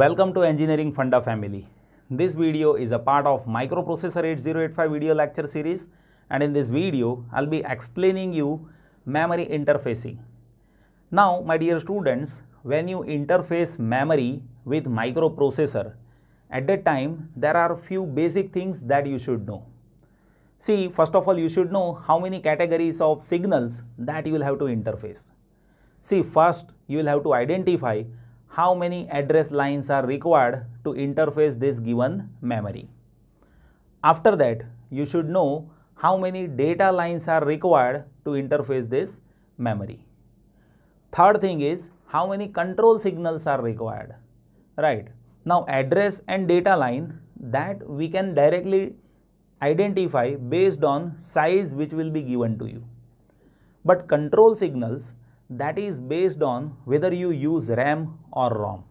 Welcome to Engineering Funda family. This video is a part of Microprocessor 8085 video lecture series and in this video I'll be explaining you memory interfacing. Now my dear students, when you interface memory with microprocessor, at that time there are few basic things that you should know. See, first of all you should know how many categories of signals that you will have to interface. See, first you will have to identify how many address lines are required to interface this given memory. After that, you should know how many data lines are required to interface this memory. Third thing is how many control signals are required, right? Now address and data line that we can directly identify based on size which will be given to you. But control signals that is based on whether you use RAM or ROM.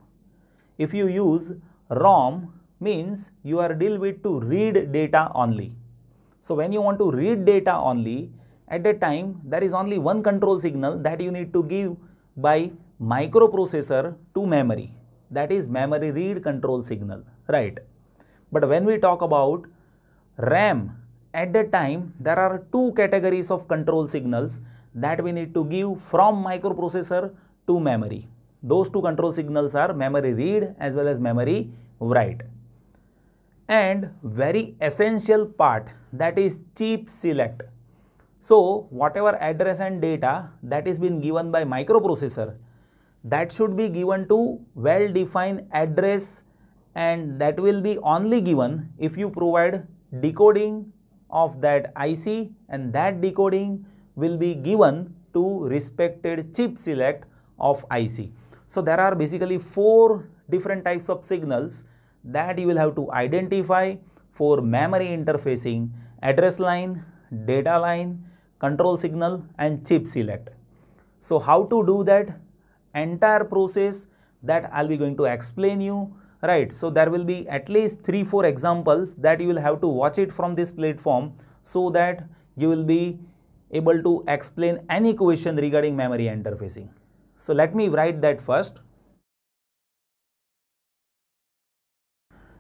If you use ROM means you are deal with to read data only. So when you want to read data only at that time there is only one control signal that you need to give by microprocessor to memory that is memory read control signal right. But when we talk about RAM at that time there are two categories of control signals that we need to give from microprocessor to memory. Those two control signals are memory read as well as memory write. And very essential part that is chip select. So whatever address and data that is been given by microprocessor that should be given to well defined address and that will be only given if you provide decoding of that IC and that decoding will be given to respected chip select of IC. So there are basically four different types of signals that you will have to identify for memory interfacing, address line, data line, control signal and chip select. So how to do that entire process that I'll be going to explain you right. So there will be at least 3-4 examples that you will have to watch it from this platform so that you will be able to explain any question regarding memory interfacing. So let me write that first.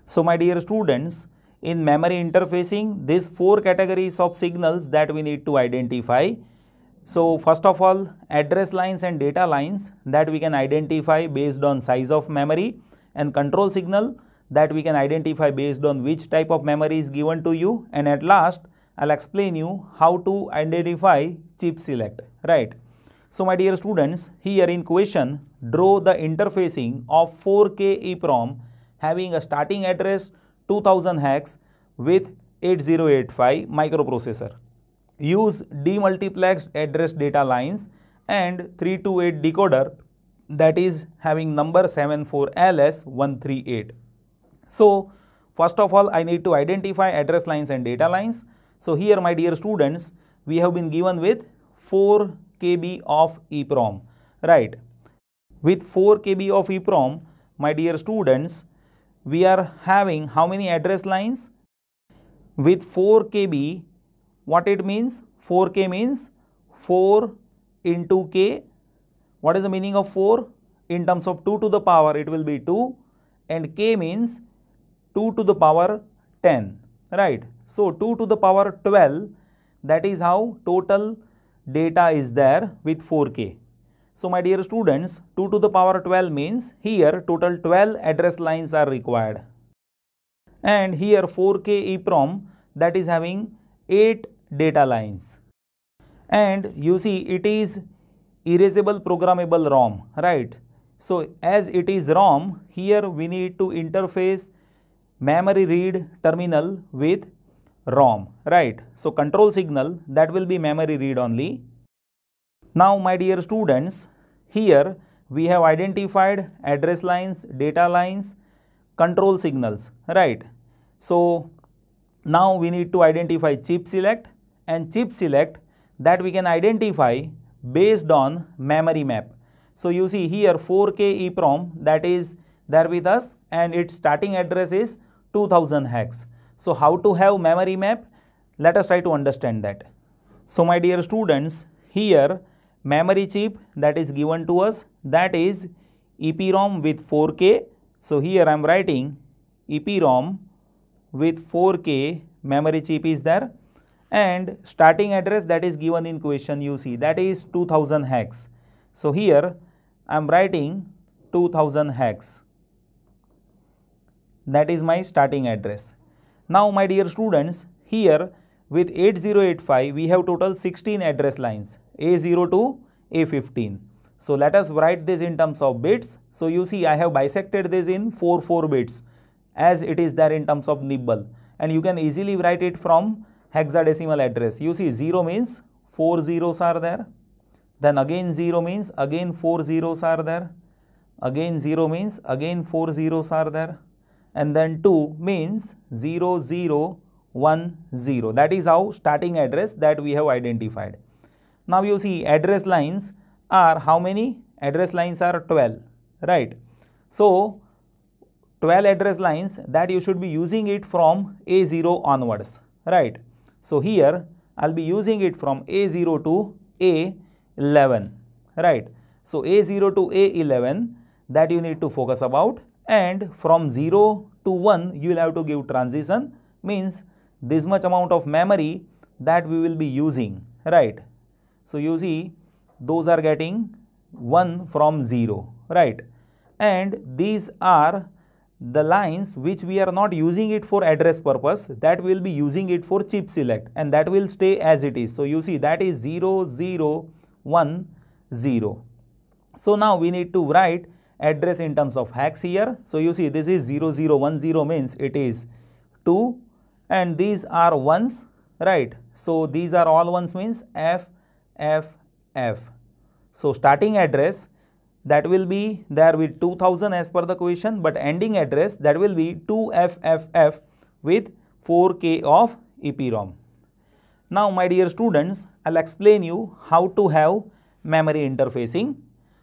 So my dear students, in memory interfacing, these four categories of signals that we need to identify. So first of all, address lines and data lines that we can identify based on size of memory and control signal that we can identify based on which type of memory is given to you and at last I'll explain you how to identify chip select, right? So my dear students, here in question, draw the interfacing of 4K EPROM having a starting address 2000 hex with 8085 microprocessor. Use demultiplexed address data lines and 328 decoder that is having number 74LS138. So, first of all I need to identify address lines and data lines. So here my dear students, we have been given with 4 kb of EPROM, right? With 4 kb of EPROM, my dear students, we are having how many address lines? With 4 kb, what it means? 4k means 4 into k. What is the meaning of 4? In terms of 2 to the power, it will be 2 and k means 2 to the power 10 right so 2 to the power 12 that is how total data is there with 4k so my dear students 2 to the power 12 means here total 12 address lines are required and here 4k EPROM that is having 8 data lines and you see it is erasable programmable ROM right so as it is ROM here we need to interface memory read terminal with ROM, right? So control signal that will be memory read only. Now my dear students, here we have identified address lines, data lines, control signals, right? So now we need to identify chip select and chip select that we can identify based on memory map. So you see here 4K EPROM that is there with us and its starting address is 2000 hex. So how to have memory map? Let us try to understand that. So my dear students, here memory chip that is given to us that is EPROM with 4K. So here I am writing EPROM with 4K memory chip is there and starting address that is given in question you see that is 2000 hex. So here I am writing 2000 hex that is my starting address. Now my dear students, here with 8085 we have total 16 address lines A0 to A15. So let us write this in terms of bits. So you see I have bisected this in 4 4 bits as it is there in terms of nibble and you can easily write it from hexadecimal address. You see 0 means 4 zeros are there then again 0 means again 4 zeros are there again 0 means again 4 zeros are there and then 2 means 0, 0, 1, 0. That is how starting address that we have identified. Now you see address lines are how many? Address lines are 12, right? So 12 address lines that you should be using it from A0 onwards, right? So here I'll be using it from A0 to A11, right? So A0 to A11 that you need to focus about and from 0 to 1 you will have to give transition means this much amount of memory that we will be using right. So you see those are getting 1 from 0 right and these are the lines which we are not using it for address purpose that we will be using it for chip select and that will stay as it is. So you see that is 0 0 1 0. So now we need to write address in terms of hex here. So, you see this is 0010 means it is 2 and these are 1s right. So, these are all 1s means F, F, F. So, starting address that will be there with 2000 as per the question but ending address that will be 2FFF with 4K of EPROM. Now, my dear students, I will explain you how to have memory interfacing.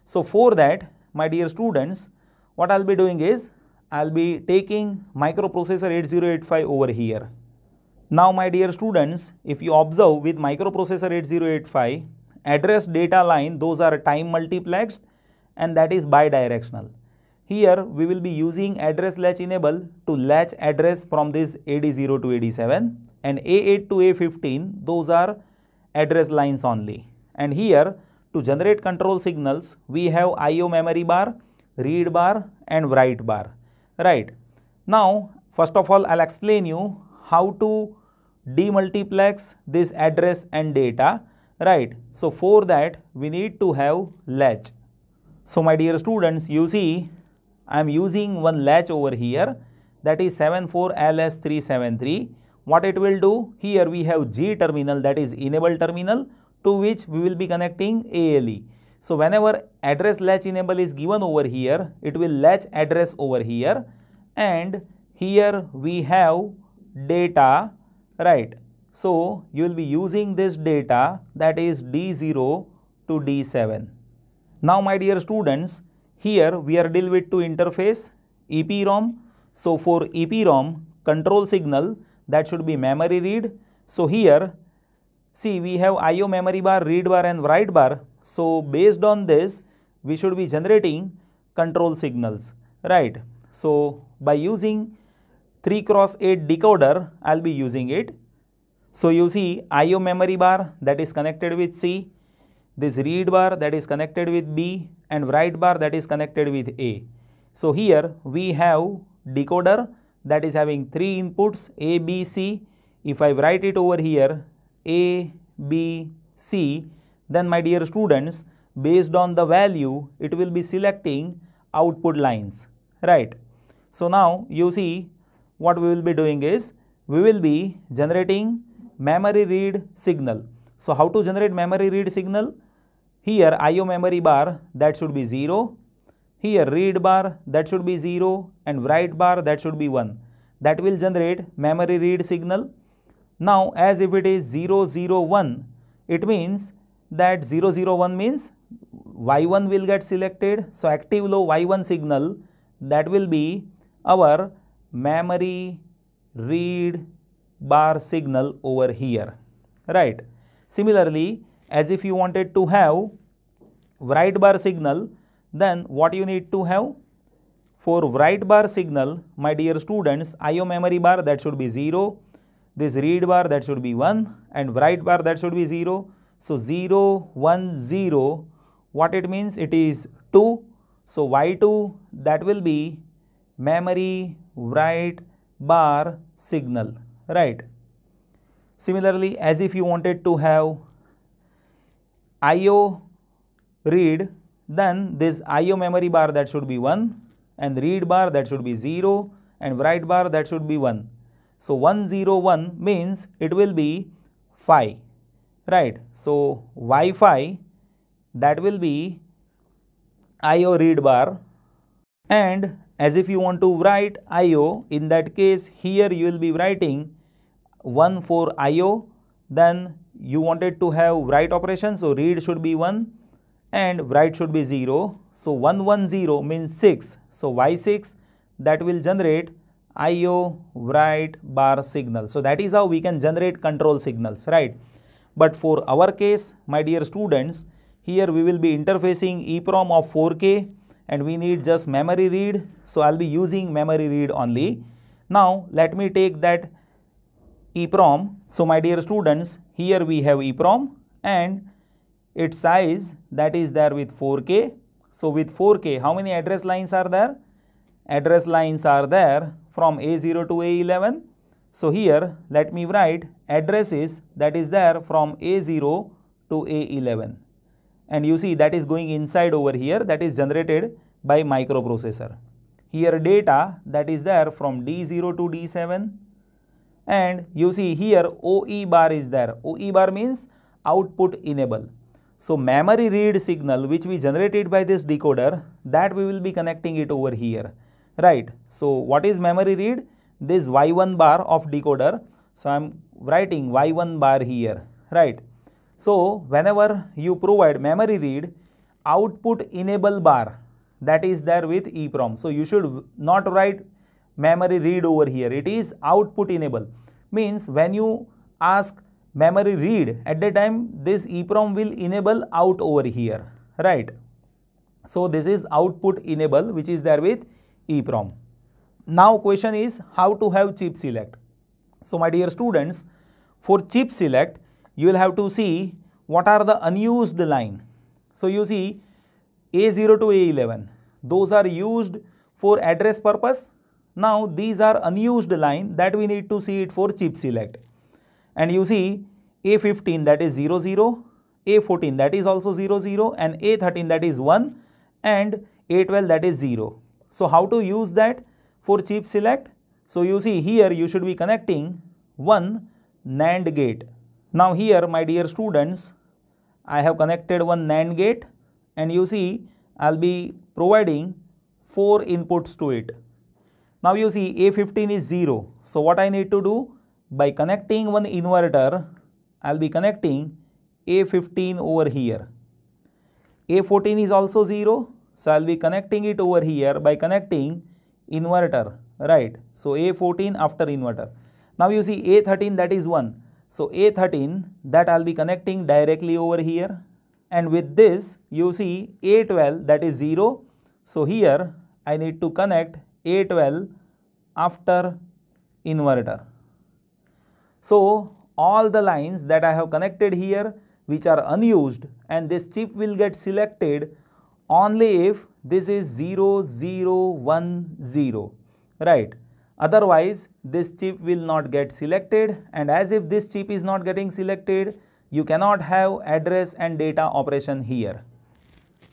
So, for that my dear students, what I will be doing is, I will be taking microprocessor 8085 over here. Now my dear students, if you observe with microprocessor 8085, address data line, those are time multiplexed and that is bidirectional. Here we will be using address latch enable to latch address from this AD0 to AD7 and A8 to A15, those are address lines only. And here to generate control signals, we have I.O. memory bar, read bar and write bar, right? Now, first of all, I'll explain you how to demultiplex this address and data, right? So, for that, we need to have latch. So, my dear students, you see, I am using one latch over here that is 74LS373. What it will do? Here we have G terminal that is enable terminal to which we will be connecting ALE. So whenever address latch enable is given over here, it will latch address over here and here we have data, right? So you will be using this data that is D0 to D7. Now my dear students, here we are dealing with two interface EPROM. So for EPROM control signal that should be memory read. So here See, we have IO memory bar, read bar and write bar. So, based on this, we should be generating control signals, right? So, by using 3 cross 8 decoder, I will be using it. So, you see IO memory bar that is connected with C, this read bar that is connected with B and write bar that is connected with A. So, here we have decoder that is having 3 inputs A, B, C. If I write it over here, a, B, C, then my dear students, based on the value, it will be selecting output lines, right? So now you see what we will be doing is, we will be generating memory read signal. So how to generate memory read signal? Here IO memory bar that should be 0, here read bar that should be 0 and write bar that should be 1. That will generate memory read signal now as if it is 001, it means that 001 means y1 will get selected. So active low y1 signal that will be our memory read bar signal over here, right. Similarly, as if you wanted to have write bar signal, then what you need to have? For write bar signal, my dear students, IO memory bar that should be 0, this read bar that should be 1 and write bar that should be 0. So 0, 1, 0, what it means? It is 2. So Y2 that will be memory write bar signal, right? Similarly, as if you wanted to have IO read, then this IO memory bar that should be 1 and read bar that should be 0 and write bar that should be 1. So 101 means it will be phi, right? So y phi that will be IO read bar and as if you want to write IO in that case here you will be writing 1 for IO then you wanted to have write operation so read should be 1 and write should be 0 so 110 means 6 so y6 that will generate IO write bar signal. So that is how we can generate control signals, right? But for our case, my dear students, here we will be interfacing EEPROM of 4K and we need just memory read. So I'll be using memory read only. Now let me take that EEPROM. So my dear students, here we have EEPROM and its size that is there with 4K. So with 4K, how many address lines are there? Address lines are there from A0 to A11. So here let me write addresses that is there from A0 to A11 and you see that is going inside over here that is generated by microprocessor. Here data that is there from D0 to D7 and you see here OE bar is there. OE bar means output enable. So memory read signal which we generated by this decoder that we will be connecting it over here right. So, what is memory read? This y1 bar of decoder. So, I am writing y1 bar here, right. So, whenever you provide memory read, output enable bar that is there with EEPROM. So, you should not write memory read over here, it is output enable means when you ask memory read at the time this EEPROM will enable out over here, right. So, this is output enable which is there with EEPROM. Now question is how to have chip select. So my dear students, for chip select, you will have to see what are the unused line. So you see A0 to A11, those are used for address purpose. Now these are unused line that we need to see it for chip select. And you see A15 that is 00, A14 that is also 00 and A13 that is 1 and A12 that is 0. So, how to use that for chip select? So, you see here you should be connecting one NAND gate. Now, here my dear students, I have connected one NAND gate and you see I will be providing 4 inputs to it. Now, you see A15 is 0. So, what I need to do? By connecting one inverter, I will be connecting A15 over here. A14 is also 0. So I'll be connecting it over here by connecting inverter, right? So A14 after inverter. Now you see A13 that is 1. So A13 that I'll be connecting directly over here and with this you see A12 that is 0. So here I need to connect A12 after inverter. So all the lines that I have connected here which are unused and this chip will get selected only if this is 0, 0, 1, 0, right? Otherwise, this chip will not get selected and as if this chip is not getting selected, you cannot have address and data operation here.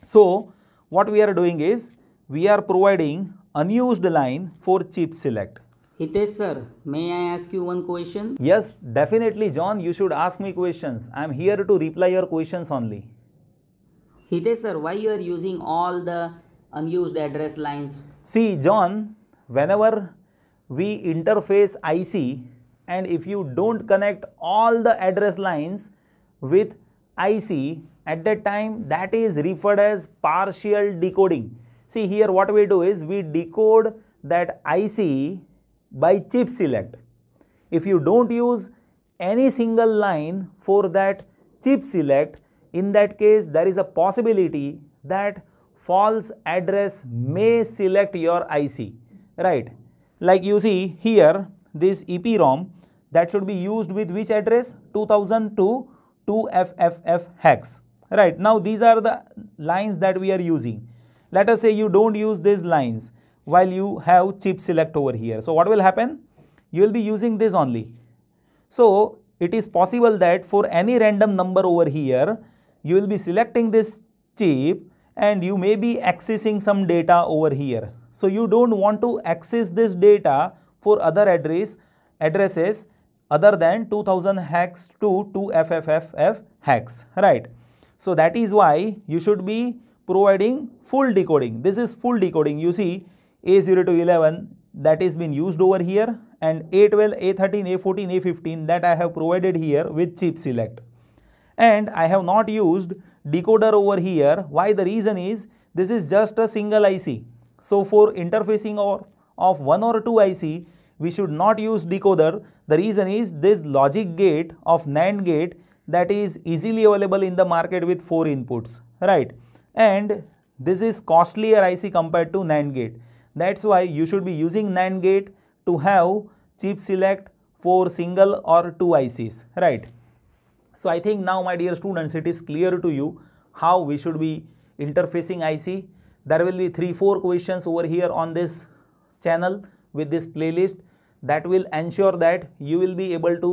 So, what we are doing is, we are providing unused line for chip select. Hitesh sir, may I ask you one question? Yes, definitely John, you should ask me questions. I am here to reply your questions only. Hitesh sir, why you are using all the unused address lines? See, John, whenever we interface IC and if you don't connect all the address lines with IC, at that time that is referred as partial decoding. See here what we do is we decode that IC by chip select. If you don't use any single line for that chip select, in that case there is a possibility that false address may select your IC, right? Like you see here, this EPROM that should be used with which address? 2002 2FFF hex, right? Now these are the lines that we are using. Let us say you don't use these lines while you have chip select over here. So what will happen? You will be using this only. So it is possible that for any random number over here, you will be selecting this chip and you may be accessing some data over here. So you don't want to access this data for other address addresses other than 2000 hex to 2FFFF hex, right? So that is why you should be providing full decoding. This is full decoding. You see A0 to 11 that is been used over here and A12, A13, A14, A15 that I have provided here with chip select and I have not used decoder over here. Why? The reason is this is just a single IC. So for interfacing or of one or two IC, we should not use decoder. The reason is this logic gate of NAND gate that is easily available in the market with 4 inputs, right? And this is costlier IC compared to NAND gate. That's why you should be using NAND gate to have chip select for single or two ICs, right? So I think now my dear students it is clear to you how we should be interfacing IC. There will be 3-4 questions over here on this channel with this playlist that will ensure that you will be able to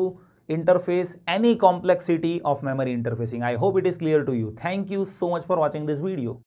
interface any complexity of memory interfacing. I hope it is clear to you. Thank you so much for watching this video.